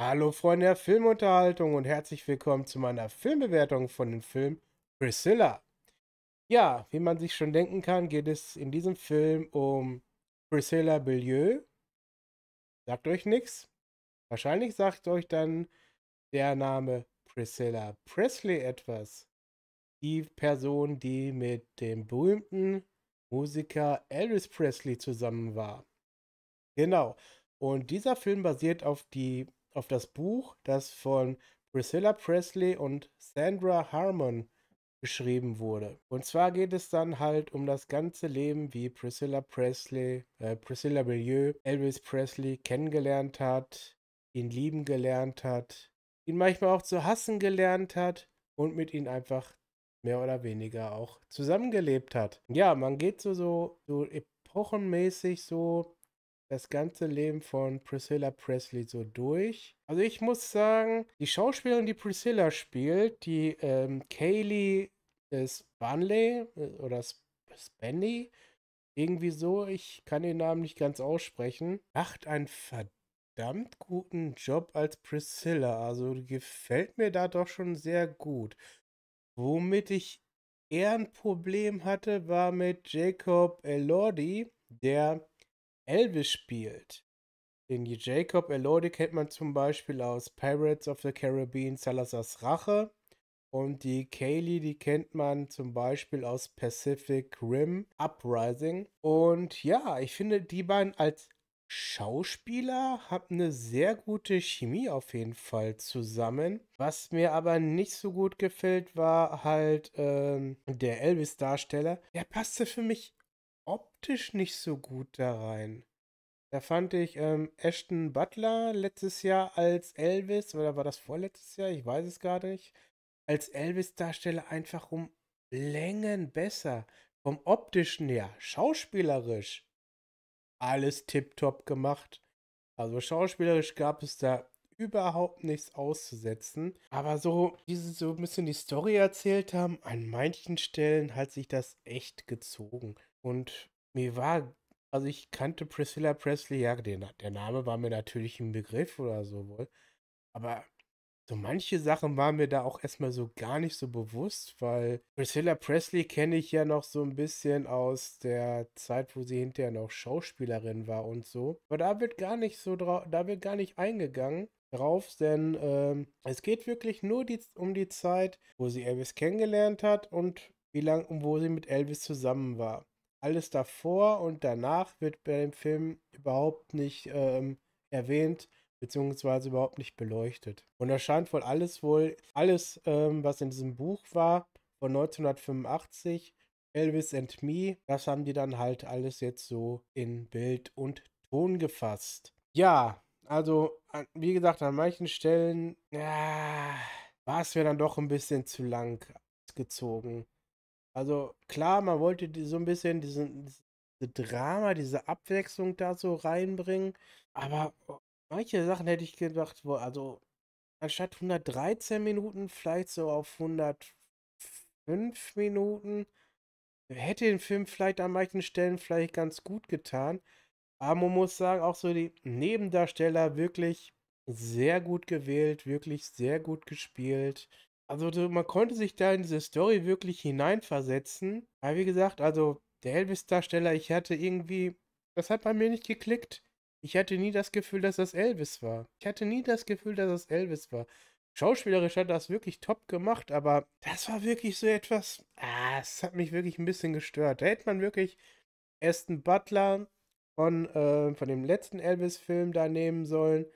Hallo Freunde der Filmunterhaltung und herzlich willkommen zu meiner Filmbewertung von dem Film Priscilla. Ja, wie man sich schon denken kann, geht es in diesem Film um Priscilla Bellieu. Sagt euch nichts? Wahrscheinlich sagt euch dann der Name Priscilla Presley etwas. Die Person, die mit dem berühmten Musiker Elvis Presley zusammen war. Genau. Und dieser Film basiert auf, die, auf das Buch, das von Priscilla Presley und Sandra Harmon geschrieben wurde. Und zwar geht es dann halt um das ganze Leben, wie Priscilla Presley, äh, Priscilla Milieu, Elvis Presley kennengelernt hat, ihn lieben gelernt hat, ihn manchmal auch zu hassen gelernt hat und mit ihm einfach mehr oder weniger auch zusammengelebt hat. Ja, man geht so, so, so epochenmäßig so das ganze Leben von Priscilla Presley so durch. Also ich muss sagen, die Schauspielerin, die Priscilla spielt, die ähm, Kaylee äh, Spanley äh, oder Spenny, irgendwie so, ich kann den Namen nicht ganz aussprechen, macht einen verdammt guten Job als Priscilla. Also gefällt mir da doch schon sehr gut. Womit ich eher ein Problem hatte, war mit Jacob Elordi, der Elvis spielt. Den Jacob Elordi kennt man zum Beispiel aus Pirates of the Caribbean, Salazar's Rache. Und die Kaylee, die kennt man zum Beispiel aus Pacific Rim Uprising. Und ja, ich finde die beiden als Schauspieler haben eine sehr gute Chemie auf jeden Fall zusammen. Was mir aber nicht so gut gefällt, war halt ähm, der Elvis-Darsteller. Der passte für mich optisch nicht so gut da rein. Da fand ich ähm, Ashton Butler letztes Jahr als Elvis, oder war das vorletztes Jahr? Ich weiß es gar nicht. Als Elvis-Darsteller einfach um Längen besser. Vom optischen her, schauspielerisch alles tiptop gemacht. Also schauspielerisch gab es da überhaupt nichts auszusetzen. Aber so, wie sie so ein bisschen die Story erzählt haben, an manchen Stellen hat sich das echt gezogen. Und mir war, also ich kannte Priscilla Presley, ja, den, der Name war mir natürlich ein Begriff oder so wohl. Aber so manche Sachen waren mir da auch erstmal so gar nicht so bewusst, weil Priscilla Presley kenne ich ja noch so ein bisschen aus der Zeit, wo sie hinterher noch Schauspielerin war und so. Aber da wird gar nicht so drauf, da wird gar nicht eingegangen drauf, denn ähm, es geht wirklich nur die, um die Zeit, wo sie Elvis kennengelernt hat und wie lange und wo sie mit Elvis zusammen war. Alles davor und danach wird bei dem Film überhaupt nicht ähm, erwähnt, beziehungsweise überhaupt nicht beleuchtet. Und da scheint wohl alles wohl, alles, ähm, was in diesem Buch war, von 1985, Elvis and Me, das haben die dann halt alles jetzt so in Bild und Ton gefasst. Ja, also, wie gesagt, an manchen Stellen ja, war es mir dann doch ein bisschen zu lang gezogen. Also klar, man wollte die, so ein bisschen diesen, diese Drama, diese Abwechslung da so reinbringen, aber Manche Sachen hätte ich gedacht, wo, also anstatt 113 Minuten vielleicht so auf 105 Minuten. Hätte den Film vielleicht an manchen Stellen vielleicht ganz gut getan. Aber man muss sagen, auch so die Nebendarsteller wirklich sehr gut gewählt, wirklich sehr gut gespielt. Also man konnte sich da in diese Story wirklich hineinversetzen. Aber wie gesagt, also der Elvis-Darsteller, ich hatte irgendwie, das hat bei mir nicht geklickt. Ich hatte nie das Gefühl, dass das Elvis war. Ich hatte nie das Gefühl, dass das Elvis war. Schauspielerisch hat das wirklich top gemacht, aber das war wirklich so etwas. Ah, es hat mich wirklich ein bisschen gestört. Da hätte man wirklich Aston Butler von, äh, von dem letzten Elvis-Film da nehmen sollen.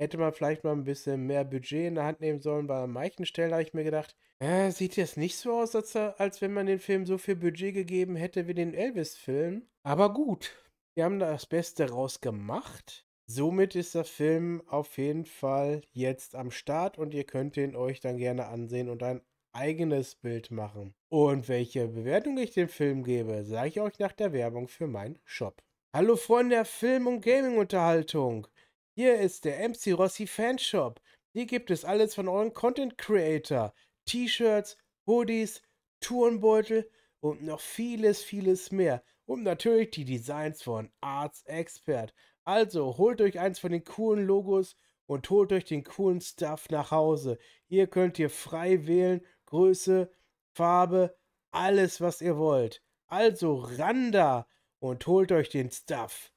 Hätte man vielleicht mal ein bisschen mehr Budget in der Hand nehmen sollen, weil an manchen Stellen habe ich mir gedacht, äh, sieht jetzt nicht so aus, als, als wenn man den Film so viel Budget gegeben hätte wie den Elvis-Film. Aber gut, wir haben das Beste gemacht. Somit ist der Film auf jeden Fall jetzt am Start und ihr könnt ihn euch dann gerne ansehen und ein eigenes Bild machen. Und welche Bewertung ich dem Film gebe, sage ich euch nach der Werbung für meinen Shop. Hallo Freunde der Film- und Gaming-Unterhaltung. Hier ist der MC Rossi Fanshop. Hier gibt es alles von euren Content Creator. T-Shirts, Hoodies, Tourenbeutel und noch vieles, vieles mehr und natürlich die Designs von Arts Expert. Also holt euch eins von den coolen Logos und holt euch den coolen Stuff nach Hause. Hier könnt ihr frei wählen, Größe, Farbe, alles was ihr wollt. Also ran da und holt euch den Stuff.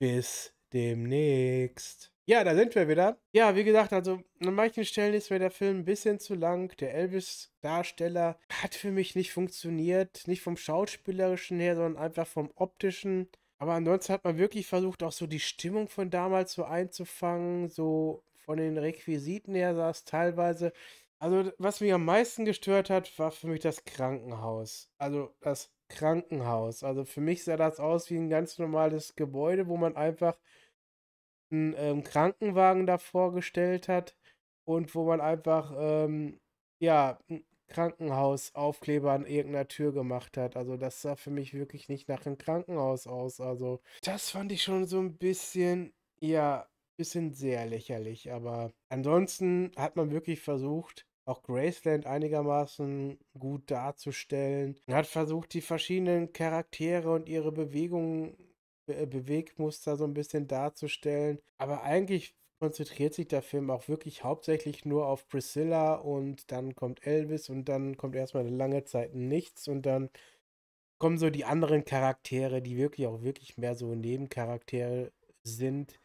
Bis demnächst. Ja, da sind wir wieder. Ja, wie gesagt, also an manchen Stellen ist mir der Film ein bisschen zu lang. Der Elvis-Darsteller hat für mich nicht funktioniert. Nicht vom Schauspielerischen her, sondern einfach vom Optischen. Aber ansonsten hat man wirklich versucht, auch so die Stimmung von damals so einzufangen. So von den Requisiten her sah es teilweise. Also, was mich am meisten gestört hat, war für mich das Krankenhaus. Also, das Krankenhaus. Also, für mich sah das aus wie ein ganz normales Gebäude, wo man einfach einen ähm, Krankenwagen da vorgestellt hat und wo man einfach ähm, ja ein Krankenhausaufkleber an irgendeiner Tür gemacht hat. Also das sah für mich wirklich nicht nach einem Krankenhaus aus. Also das fand ich schon so ein bisschen ja bisschen sehr lächerlich. Aber ansonsten hat man wirklich versucht auch Graceland einigermaßen gut darzustellen. Man hat versucht, die verschiedenen Charaktere und ihre Bewegungen Be äh, Bewegmuster so ein bisschen darzustellen. Aber eigentlich konzentriert sich der Film auch wirklich hauptsächlich nur auf Priscilla und dann kommt Elvis und dann kommt erstmal eine lange Zeit nichts und dann kommen so die anderen Charaktere, die wirklich auch wirklich mehr so Nebencharaktere sind.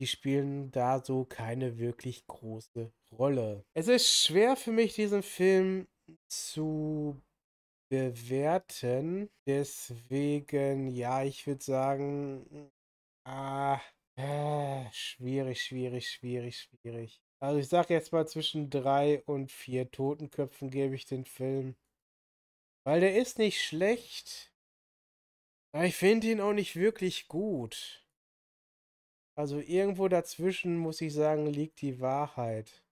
Die spielen da so keine wirklich große Rolle. Es ist schwer für mich, diesen Film zu bewerten. Deswegen, ja, ich würde sagen, ah, äh, schwierig, schwierig, schwierig, schwierig. Also ich sage jetzt mal zwischen drei und vier Totenköpfen gebe ich den Film. Weil der ist nicht schlecht. Aber ich finde ihn auch nicht wirklich gut. Also irgendwo dazwischen, muss ich sagen, liegt die Wahrheit.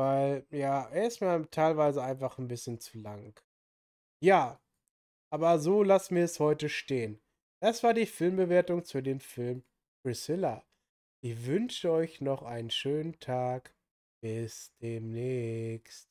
Weil, ja, er ist mir teilweise einfach ein bisschen zu lang. Ja, aber so lassen wir es heute stehen. Das war die Filmbewertung zu dem Film Priscilla. Ich wünsche euch noch einen schönen Tag. Bis demnächst.